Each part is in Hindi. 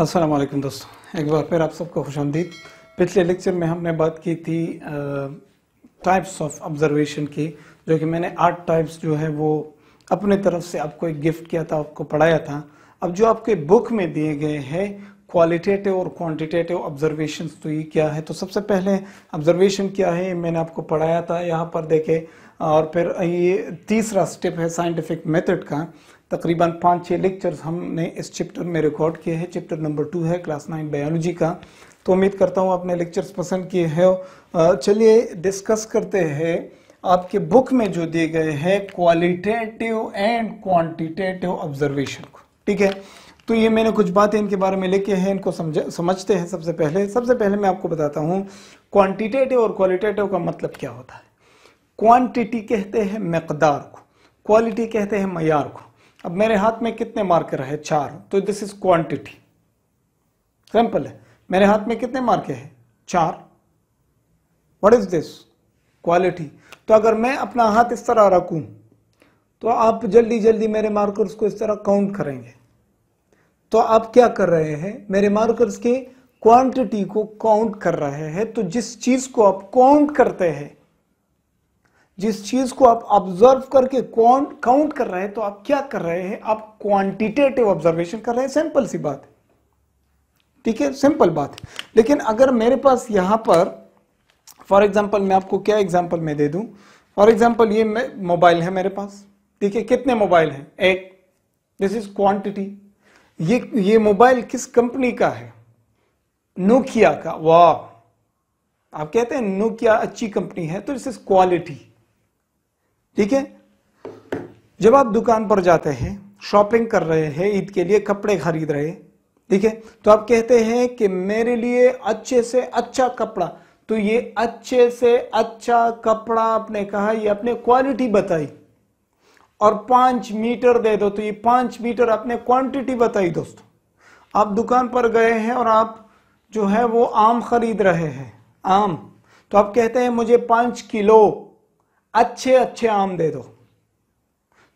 अस्सलाम वालेकुम दोस्तों एक बार फिर आप सबको खुश आमदीद पिछले लेक्चर में हमने बात की थी टाइप्स ऑफ ऑब्जर्वेशन की जो कि मैंने आर्ट टाइप्स जो है वो अपने तरफ से आपको एक गिफ्ट किया था आपको पढ़ाया था अब जो आपके बुक में दिए गए हैं क्वालिटेटिव और क्वांटिटेटिव ऑब्जर्वेशन तो ये क्या है तो सबसे पहले ऑब्जर्वेशन क्या है मैंने आपको पढ़ाया था यहाँ पर देखे और फिर ये तीसरा स्टेप है साइंटिफिक मेथड का तकरीबन पाँच छः लेक्चर्स हमने इस चैप्टर में रिकॉर्ड किए हैं चैप्टर नंबर टू है क्लास नाइन बायोलॉजी का तो उम्मीद करता हूँ आपने लेक्चर्स पसंद किए हैं चलिए डिस्कस करते हैं आपके बुक में जो दिए गए हैं क्वालिटेटिव एंड क्वांटिटेटिव ऑब्जर्वेशन को ठीक है तो ये मैंने कुछ बातें इनके बारे में लिखे हैं इनको समझ समझते हैं सबसे पहले सबसे पहले मैं आपको बताता हूँ क्वांटिटेटिव और क्वालिटेटिव का मतलब क्या होता है क्वांटिटी कहते हैं मकदार को क्वालिटी कहते हैं मैार को अब मेरे हाथ में कितने मार्कर है चार तो दिस इज क्वांटिटी सिंपल है मेरे हाथ में कितने मार्के हैं चार व्हाट इज दिस क्वालिटी तो अगर मैं अपना हाथ इस तरह रखूं तो आप जल्दी जल्दी मेरे मार्कर्स को इस तरह काउंट करेंगे तो आप क्या कर रहे हैं मेरे मार्कर्स के क्वांटिटी को काउंट कर रहे हैं तो जिस चीज को आप काउंट करते हैं जिस चीज को आप ऑब्जर्व करके काउंट कर रहे हैं तो आप क्या कर रहे हैं आप क्वांटिटेटिव ऑब्जर्वेशन कर रहे हैं सिंपल सी बात ठीक है सिंपल बात है लेकिन अगर मेरे पास यहां पर फॉर एग्जाम्पल मैं आपको क्या एग्जाम्पल मैं दे दूं फॉर एग्जाम्पल ये मोबाइल है मेरे पास ठीक है कितने मोबाइल हैं एक दिस इज क्वांटिटी ये ये मोबाइल किस कंपनी का है नोकिया का वाह आप कहते हैं नोकिया अच्छी कंपनी है तो दिस इज क्वालिटी ठीक है जब आप दुकान पर जाते हैं शॉपिंग कर रहे हैं ईद के लिए कपड़े खरीद रहे ठीक है तो आप कहते हैं कि मेरे लिए अच्छे से अच्छा कपड़ा तो ये अच्छे से अच्छा कपड़ा आपने कहा ये आपने क्वालिटी बताई और पांच मीटर दे दो तो ये पांच मीटर आपने क्वांटिटी बताई दोस्तों आप दुकान पर गए हैं और आप जो है वो आम खरीद रहे हैं आम तो आप कहते हैं मुझे पांच किलो अच्छे अच्छे आम दे दो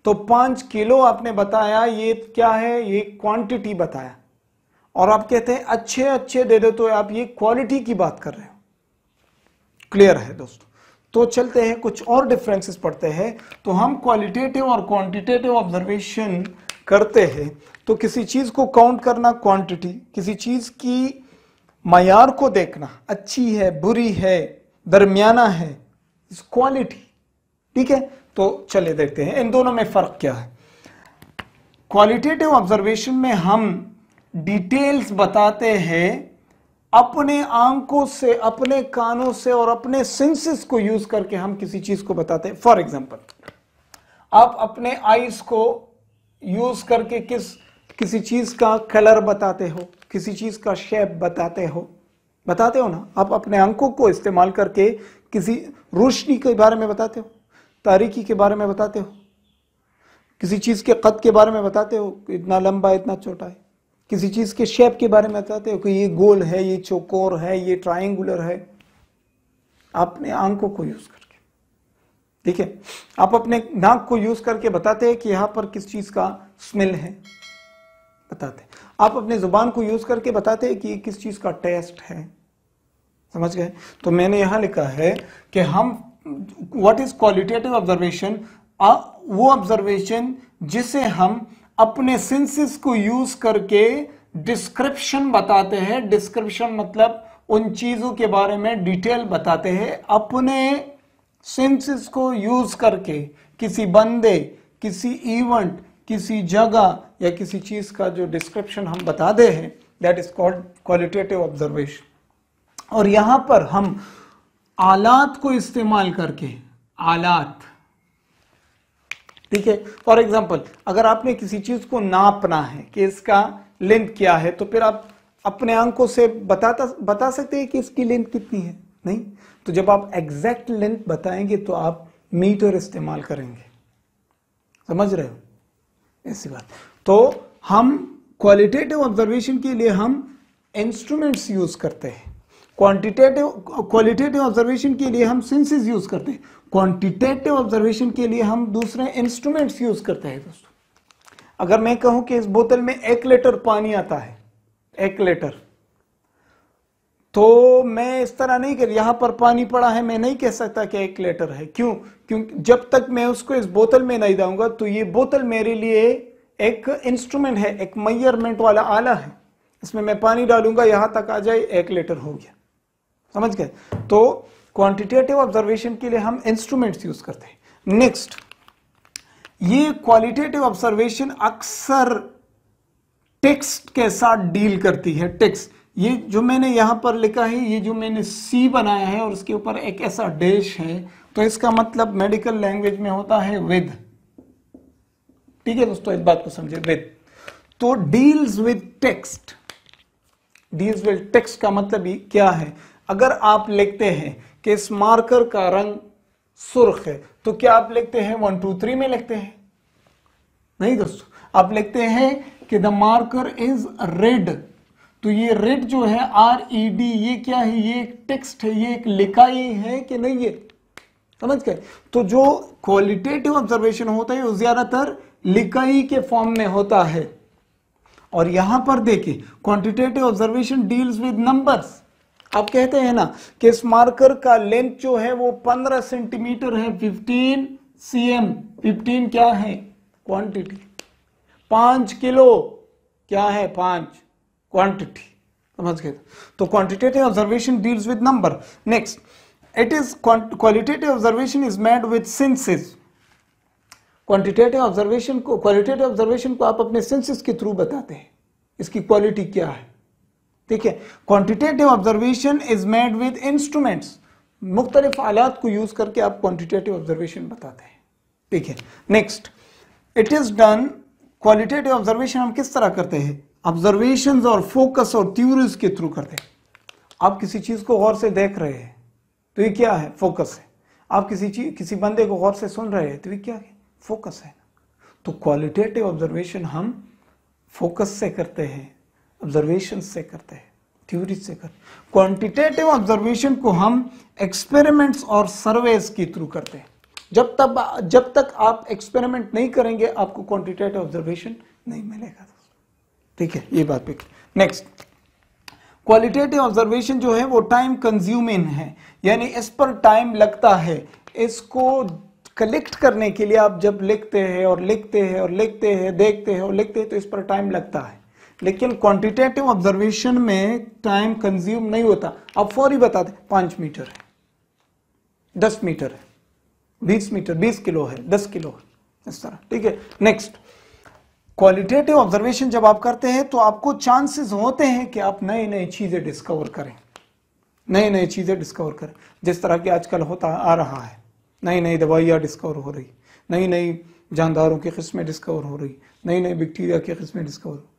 तो पांच किलो आपने बताया ये क्या है ये क्वांटिटी बताया और आप कहते हैं अच्छे अच्छे दे दो तो आप ये क्वालिटी की बात कर रहे हो क्लियर है दोस्तों तो चलते हैं कुछ और डिफरेंसेस पढ़ते हैं तो हम क्वालिटेटिव और क्वांटिटेटिव ऑब्जर्वेशन करते हैं तो किसी चीज को काउंट करना क्वांटिटी किसी चीज की मैार को देखना अच्छी है बुरी है दरमियाना है इस क्वालिटी ठीक है तो चले देखते हैं इन दोनों में फर्क क्या है क्वालिटेटिव ऑब्जर्वेशन में हम डिटेल्स बताते हैं अपने आंखों से अपने कानों से और अपने सेंसेस को यूज करके हम किसी चीज को बताते हैं फॉर एग्जाम्पल आप अपने आईज को यूज करके किस किसी चीज का कलर बताते हो किसी चीज का शेप बताते हो बताते हो ना आप अपने आंखों को इस्तेमाल करके किसी रोशनी के बारे में बताते हो तारीकी के बारे में बताते हो किसी चीज़ के कद के बारे में बताते हो कि इतना लंबा है इतना छोटा है किसी चीज़ के शेप के बारे में बताते हो कि ये गोल है ये चौकोर है ये ट्राइंगुलर है आपने आंखों को यूज़ करके ठीक है आप अपने नाक को यूज़ करके बताते हैं कि यहाँ पर किस चीज़ का स्मेल है बताते आप अपने ज़ुबान को यूज़ करके बताते हैं कि किस चीज़ का टेस्ट है समझ गए तो मैंने यहां लिखा है कि हम व्हाट इज क्वालिटेटिव ऑब्जर्वेशन वो ऑब्जर्वेशन जिसे हम अपने सेंसेस को यूज करके डिस्क्रिप्शन बताते हैं डिस्क्रिप्शन मतलब उन चीज़ों के बारे में डिटेल बताते हैं अपने सेंसेस को यूज करके किसी बंदे किसी इवेंट किसी जगह या किसी चीज़ का जो डिस्क्रिप्शन हम बता दे हैं that is called qualitative observation और यहाँ पर हम आलात को इस्तेमाल करके आलात ठीक है फॉर एग्जाम्पल अगर आपने किसी चीज को नापना है कि इसका लेंथ क्या है तो फिर आप अपने अंकों से बताता बता सकते हैं कि इसकी लेंथ कितनी है नहीं तो जब आप एग्जैक्ट लेंथ बताएंगे तो आप मीटर इस्तेमाल करेंगे समझ रहे हो ऐसी बात तो हम क्वालिटेटिव ऑब्जर्वेशन के लिए हम इंस्ट्रूमेंट्स यूज करते हैं क्वांटिटेटिव क्वालिटेटिव ऑब्जर्वेशन के लिए हम सेंसेस यूज करते हैं क्वांटिटेटिव ऑब्जर्वेशन के लिए हम दूसरे इंस्ट्रूमेंट्स यूज करते हैं दोस्तों अगर मैं कहूं कि इस बोतल में एक लीटर पानी आता है एक लीटर तो मैं इस तरह नहीं कर यहां पर पानी पड़ा है मैं नहीं कह सकता कि एक लीटर है क्यों क्योंकि जब तक मैं उसको इस बोतल में नहीं दाऊंगा तो ये बोतल मेरे लिए एक इंस्ट्रूमेंट है एक मयरमेंट वाला आला है इसमें मैं पानी डालूंगा यहां तक आ जाए एक लीटर हो गया समझ गए तो क्वांटिटेटिव ऑब्जर्वेशन के लिए हम इंस्ट्रूमेंट्स यूज करते हैं नेक्स्ट ये क्वालिटेटिव ऑब्जर्वेशन अक्सर टेक्स्ट के साथ डील करती है टेक्स्ट ये जो मैंने यहां पर लिखा है ये जो मैंने सी बनाया है और उसके ऊपर एक ऐसा डैश है तो इसका मतलब मेडिकल लैंग्वेज में होता है विद ठीक है दोस्तों इस बात को समझे विद तो deals with text deals with text का मतलब क्या है अगर आप लिखते हैं कि इस मार्कर का रंग सुर्ख है तो क्या आप लिखते हैं वन टू थ्री में लिखते हैं नहीं दोस्तों आप लिखते हैं कि द मार्कर इज रेड तो ये रेड जो है आर ई डी ये क्या है ये एक टेक्स्ट है ये एक लिखाई है कि नहीं ये समझ गए तो जो क्वालिटेटिव ऑब्जर्वेशन होता है वो ज्यादातर लिखाई के फॉर्म में होता है और यहां पर देखिए quantitative observation deals with numbers अब कहते हैं ना कि इस मार्कर का लेंथ जो है वो 15 सेंटीमीटर है 15 सीएम 15 क्या है क्वांटिटी पांच किलो क्या है पांच क्वांटिटी समझ गए तो quantitative observation deals with number next it is qualitative observation is made with senses quantitative observation को क्वालिटेटिव ऑब्जर्वेशन को आप अपने सेंसेस के थ्रू बताते हैं इसकी क्वालिटी क्या है ठीक है quantitative observation is made with instruments मुख्तलिफ आलात को यूज करके आप क्वान्टिटेटिव ऑब्जर्वेशन बताते हैं ठीक है next it is done qualitative observation हम किस तरह करते हैं ऑब्जर्वेशन और फोकस और थ्यूरीज के थ्रू करते हैं आप किसी चीज को गौर से देख रहे हैं तो ये क्या है फोकस है आप किसी चीज किसी बंदे को गौर से सुन रहे हैं तो ये क्या है फोकस है तो क्वालिटेटिव ऑब्जर्वेशन हम फोकस से करते हैं ऑब्जर्वेशन से करते हैं थ्योरी से करते क्वांटिटेटिव ऑब्जर्वेशन को हम एक्सपेरिमेंट्स और सर्वेस के थ्रू करते हैं जब तक जब तक आप एक्सपेरिमेंट नहीं करेंगे आपको क्वांटिटेटिव ऑब्जर्वेशन नहीं मिलेगा ठीक है ये बात पे नेक्स्ट क्वालिटेटिव ऑब्जर्वेशन जो है वो टाइम कंज्यूमिंग है यानी इस पर टाइम लगता है इसको कलेक्ट करने के लिए आप जब लिखते हैं और लिखते हैं और लिखते हैं देखते हैं और लिखते हैं तो इस पर टाइम लगता है लेकिन क्वांटिटेटिव ऑब्जर्वेशन में टाइम कंज्यूम नहीं होता अब फौरी बता दे पांच मीटर है दस मीटर है बीस मीटर बीस किलो है दस किलो है इस तरह ठीक है नेक्स्ट क्वालिटेटिव ऑब्जर्वेशन जब आप करते हैं तो आपको चांसेस होते हैं कि आप नए नए चीजें डिस्कवर करें नई नई चीजें डिस्कवर करें जिस तरह की आजकल होता आ रहा है नई नई दवाइयां डिस्कवर हो रही नई नई जानदारों की किस्में डिस्कवर हो रही नई नई बैक्टीरिया की किस्में डिस्कवर हो रही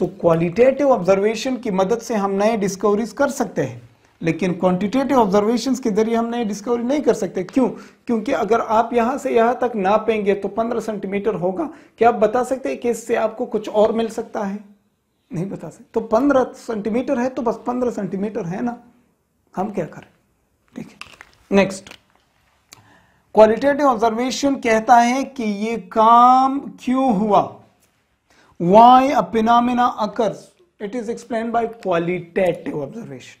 तो क्वालिटेटिव ऑब्जर्वेशन की मदद से हम नए डिस्कवरीज कर सकते हैं लेकिन क्वांटिटेटिव ऑब्जर्वेशन के जरिए हम नई डिस्कवरी नहीं कर सकते क्यों क्योंकि अगर आप यहां से यहां तक नापेंगे तो 15 सेंटीमीटर होगा क्या आप बता सकते हैं कि इससे आपको कुछ और मिल सकता है नहीं बता सकते तो 15 सेंटीमीटर है तो बस 15 सेंटीमीटर है ना हम क्या करें ठीक है नेक्स्ट क्वालिटेटिव ऑब्जर्वेशन कहता है कि ये काम क्यों हुआ why a phenomena occurs it is explained by qualitative observation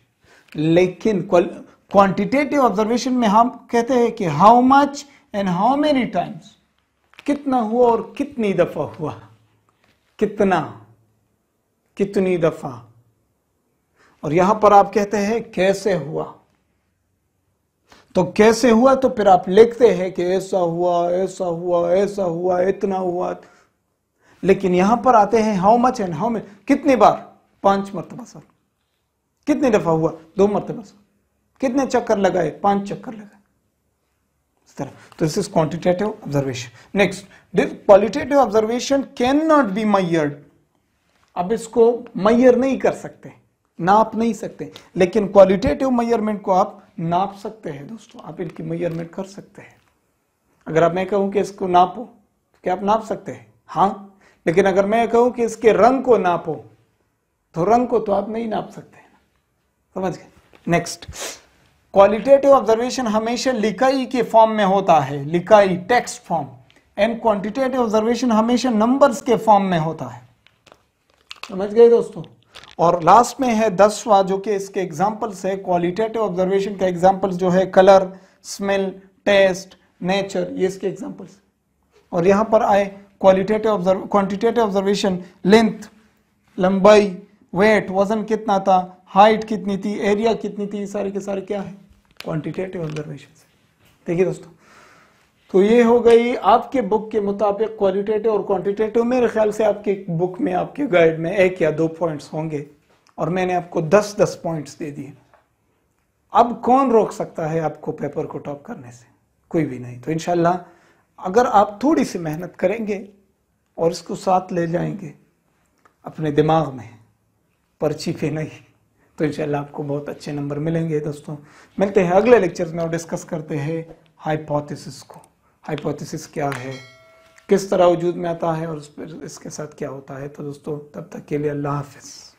लेकिन क्वांटिटेटिव ऑब्जर्वेशन में हम कहते हैं कि how much and how many times कितना हुआ और कितनी दफा हुआ कितना कितनी दफा और यहां पर आप कहते हैं कैसे हुआ तो कैसे हुआ तो फिर आप लिखते हैं कि ऐसा हुआ ऐसा हुआ ऐसा हुआ इतना हुआ लेकिन यहां पर आते हैं how much and how many कितनी बार पांच मरतबा सर कितनी दफा हुआ दो मरतबा सर कितने चक्कर लगाए पांच चक्कर लगाए इस तरह तो this is quantitative observation next qualitative observation can not be measured अब इसको मैयर नहीं कर सकते नाप नहीं सकते लेकिन क्वालिटेटिव मैयरमेंट को आप नाप सकते हैं दोस्तों आप इनकी मैयरमेंट कर सकते हैं अगर आप मैं कहूं कि इसको नापो तो क्या आप नाप सकते हैं हाँ लेकिन अगर मैं कहूं कि इसके रंग को नापो तो रंग को तो आप नहीं नाप सकते समझ गए नेक्स्ट क्वालिटेटिव ऑब्जर्वेशन हमेशा लिकाई के फॉर्म में होता है लिकाई text form and quantitative observation हमेशा नंबर्स के फॉर्म में होता है समझ गए दोस्तों और लास्ट में है दसवा जो कि इसके एग्जाम्पल्स है क्वालिटेटिव ऑब्जर्वेशन का एग्जाम्पल जो है कलर स्मेल टेस्ट नेचर ये इसके एग्जाम्पल्स और यहां पर आए qualitative observe quantitative observation length लंबाई वेट वजन कितना था हाइट कितनी थी एरिया कितनी थी सारे के सारे क्या है क्वांटिटेटिव ऑब्जर्वेशन से देखिए दोस्तों तो ये हो गई आपके बुक के मुताबिक क्वालिटेटिव और क्वांटिटेटिव मेरे ख्याल से आपके बुक में आपके गाइड में एक या दो पॉइंट्स होंगे और मैंने आपको दस दस पॉइंट्स दे दिए अब कौन रोक सकता है आपको पेपर को टॉप करने से कोई भी नहीं तो इनशाला अगर आप थोड़ी सी मेहनत करेंगे और इसको साथ ले जाएंगे अपने दिमाग में पर्ची पे नहीं तो इंशाल्लाह आपको बहुत अच्छे नंबर मिलेंगे दोस्तों मिलते हैं अगले लेक्चर में और डिस्कस करते हैं हाइपोथेसिस को हाइपोथेसिस क्या है किस तरह वजूद में आता है और उस पर इसके साथ क्या होता है तो दोस्तों तब तक के लिए अल्लाह हाफिज़